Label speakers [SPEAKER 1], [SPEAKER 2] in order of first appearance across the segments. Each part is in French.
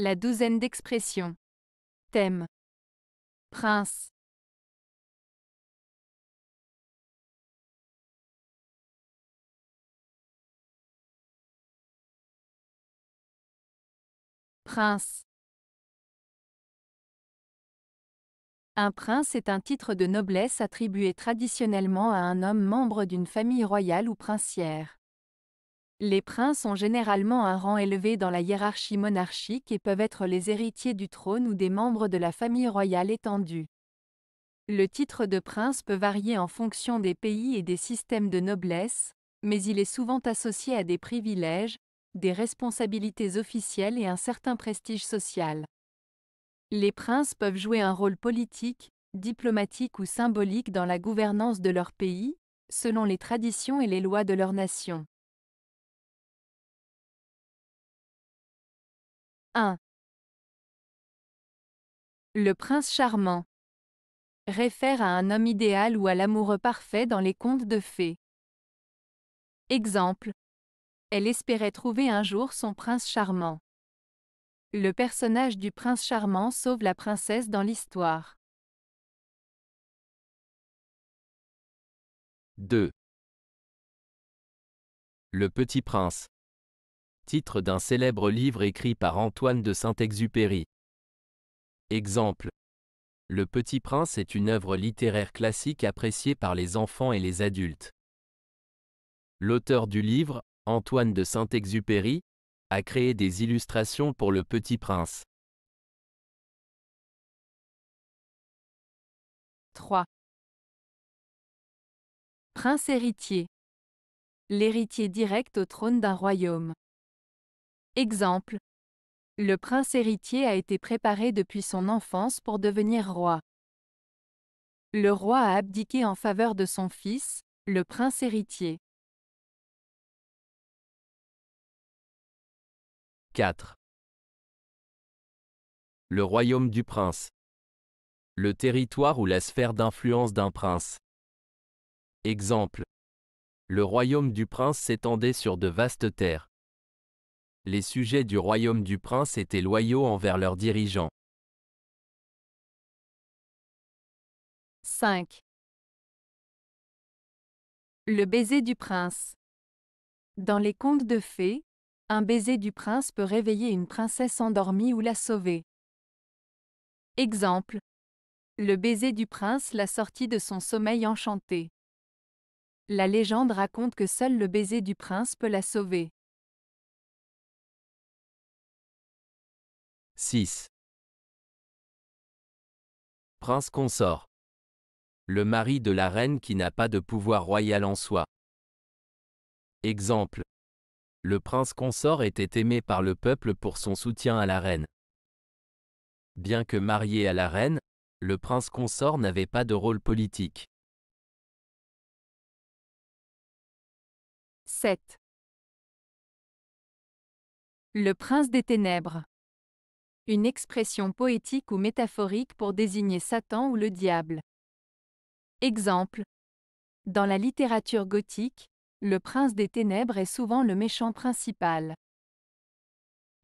[SPEAKER 1] La douzaine d'expressions. Thème. Prince.
[SPEAKER 2] Prince. Un prince est un titre de noblesse attribué traditionnellement à un homme membre d'une famille royale ou princière. Les princes ont généralement un rang élevé dans la hiérarchie monarchique et peuvent être les héritiers du trône ou des membres de la famille royale étendue. Le titre de prince peut varier en fonction des pays et des systèmes de noblesse, mais il est souvent associé à des privilèges, des responsabilités officielles et un certain prestige social. Les princes peuvent jouer un rôle politique, diplomatique ou symbolique dans la gouvernance de leur pays, selon les traditions et les lois de leur nation. 1. Le prince charmant réfère à un homme idéal ou à l'amoureux parfait dans les contes de fées. Exemple. Elle espérait trouver un jour son prince charmant. Le personnage du prince charmant sauve la princesse dans l'histoire.
[SPEAKER 1] 2.
[SPEAKER 3] Le petit prince titre d'un célèbre livre écrit par Antoine de Saint-Exupéry. Exemple. Le Petit Prince est une œuvre littéraire classique appréciée par les enfants et les adultes. L'auteur du livre, Antoine de Saint-Exupéry, a créé des illustrations pour Le Petit Prince.
[SPEAKER 1] 3. Prince
[SPEAKER 2] héritier. L'héritier direct au trône d'un royaume. Exemple. Le prince héritier a été préparé depuis son enfance pour devenir roi. Le roi a abdiqué en faveur de son fils, le prince
[SPEAKER 1] héritier.
[SPEAKER 3] 4. Le royaume du prince. Le territoire ou la sphère d'influence d'un prince. Exemple. Le royaume du prince s'étendait sur de vastes terres les sujets du royaume du prince étaient loyaux envers leurs dirigeants.
[SPEAKER 1] 5.
[SPEAKER 2] Le baiser du prince. Dans les contes de fées, un baiser du prince peut réveiller une princesse endormie ou la sauver. Exemple. Le baiser du prince l'a sortie de son sommeil enchanté. La légende raconte que seul le baiser du prince peut la sauver.
[SPEAKER 1] 6.
[SPEAKER 3] Prince consort. Le mari de la reine qui n'a pas de pouvoir royal en soi. Exemple. Le prince consort était aimé par le peuple pour son soutien à la reine. Bien que marié à la reine, le prince consort n'avait pas de rôle politique.
[SPEAKER 1] 7. Le
[SPEAKER 2] prince des ténèbres une expression poétique ou métaphorique pour désigner Satan ou le diable. Exemple. Dans la littérature gothique, le prince des ténèbres est souvent le méchant principal.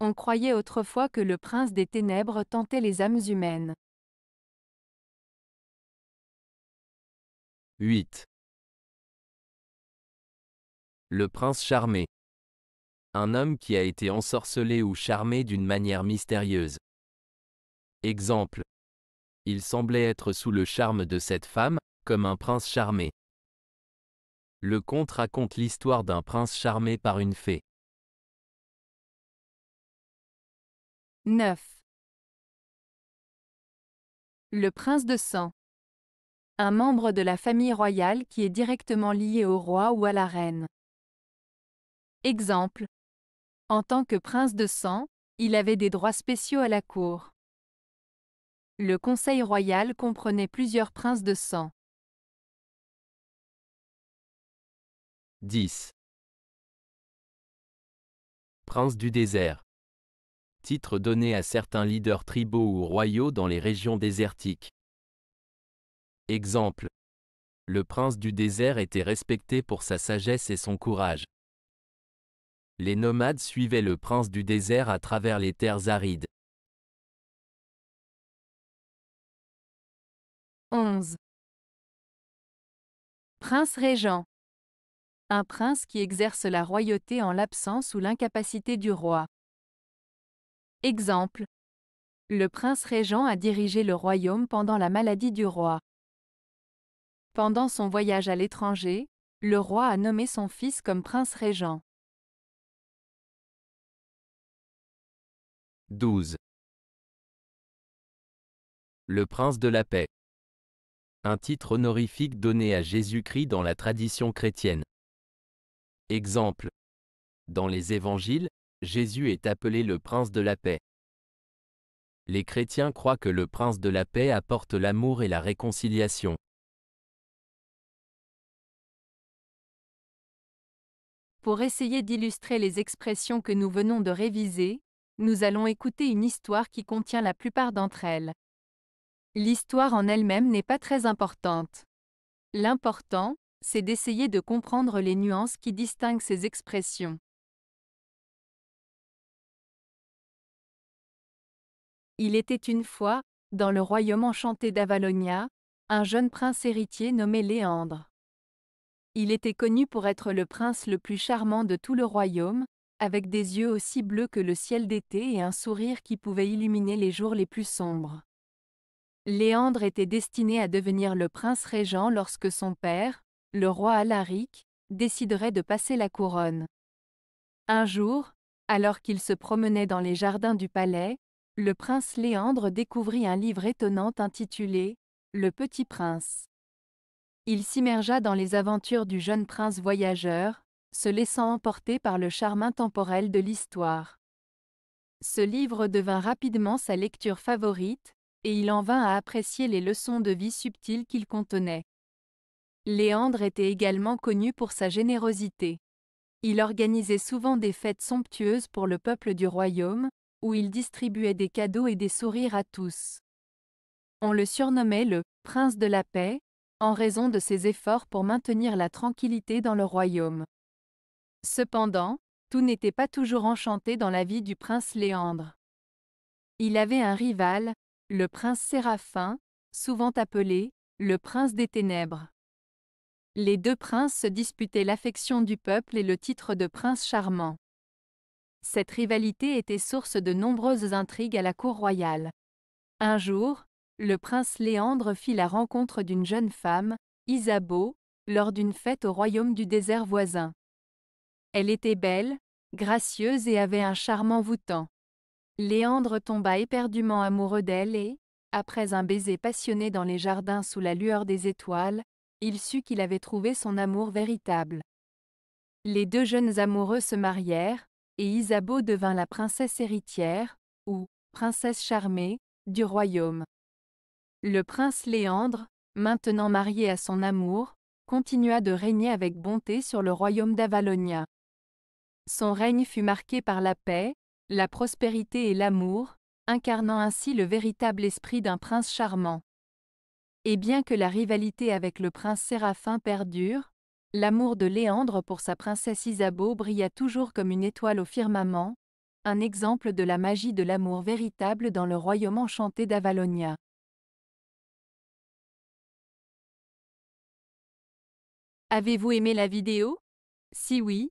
[SPEAKER 2] On croyait autrefois que le prince des ténèbres tentait les âmes humaines.
[SPEAKER 1] 8.
[SPEAKER 3] Le prince charmé un homme qui a été ensorcelé ou charmé d'une manière mystérieuse. Exemple. Il semblait être sous le charme de cette femme, comme un prince charmé. Le conte raconte l'histoire d'un prince charmé par une fée.
[SPEAKER 2] 9. Le prince de sang. Un membre de la famille royale qui est directement lié au roi ou à la reine. Exemple, en tant que prince de sang, il avait des droits spéciaux à la cour. Le conseil royal comprenait plusieurs princes de sang.
[SPEAKER 3] 10. Prince du désert. Titre donné à certains leaders tribaux ou royaux dans les régions désertiques. Exemple. Le prince du désert était respecté pour sa sagesse et son courage les nomades suivaient le prince du désert à travers les terres arides.
[SPEAKER 2] 11. Prince régent. Un prince qui exerce la royauté en l'absence ou l'incapacité du roi. Exemple. Le prince régent a dirigé le royaume pendant la maladie du roi. Pendant son voyage à l'étranger, le roi a nommé son fils comme prince régent.
[SPEAKER 3] 12. Le prince de la paix. Un titre honorifique donné à Jésus-Christ dans la tradition chrétienne. Exemple. Dans les évangiles, Jésus est appelé le prince de la paix. Les chrétiens croient que le prince de la paix apporte l'amour et la réconciliation.
[SPEAKER 2] Pour essayer d'illustrer les expressions que nous venons de réviser, nous allons écouter une histoire qui contient la plupart d'entre elles. L'histoire en elle-même n'est pas très importante. L'important, c'est d'essayer de comprendre les nuances qui distinguent ces expressions. Il était une fois, dans le royaume enchanté d'Avalonia, un jeune prince héritier nommé Léandre. Il était connu pour être le prince le plus charmant de tout le royaume, avec des yeux aussi bleus que le ciel d'été et un sourire qui pouvait illuminer les jours les plus sombres. Léandre était destiné à devenir le prince régent lorsque son père, le roi Alaric, déciderait de passer la couronne. Un jour, alors qu'il se promenait dans les jardins du palais, le prince Léandre découvrit un livre étonnant intitulé Le Petit Prince. Il s'immergea dans les aventures du jeune prince voyageur, se laissant emporter par le charme intemporel de l'histoire. Ce livre devint rapidement sa lecture favorite, et il en vint à apprécier les leçons de vie subtiles qu'il contenait. Léandre était également connu pour sa générosité. Il organisait souvent des fêtes somptueuses pour le peuple du royaume, où il distribuait des cadeaux et des sourires à tous. On le surnommait le prince de la paix, en raison de ses efforts pour maintenir la tranquillité dans le royaume. Cependant, tout n'était pas toujours enchanté dans la vie du prince Léandre. Il avait un rival, le prince Séraphin, souvent appelé le prince des ténèbres. Les deux princes se disputaient l'affection du peuple et le titre de prince charmant. Cette rivalité était source de nombreuses intrigues à la cour royale. Un jour, le prince Léandre fit la rencontre d'une jeune femme, Isabeau, lors d'une fête au royaume du désert voisin. Elle était belle, gracieuse et avait un charmant envoûtant. Léandre tomba éperdument amoureux d'elle et, après un baiser passionné dans les jardins sous la lueur des étoiles, il sut qu'il avait trouvé son amour véritable. Les deux jeunes amoureux se marièrent, et Isabeau devint la princesse héritière, ou princesse charmée, du royaume. Le prince Léandre, maintenant marié à son amour, continua de régner avec bonté sur le royaume d'Avalonia. Son règne fut marqué par la paix, la prospérité et l'amour, incarnant ainsi le véritable esprit d'un prince charmant. Et bien que la rivalité avec le prince Séraphin perdure, l'amour de Léandre pour sa princesse Isabeau brilla toujours comme une étoile au firmament, un exemple de la magie de l'amour véritable dans le royaume enchanté d'Avalonia. Avez-vous aimé la vidéo Si oui,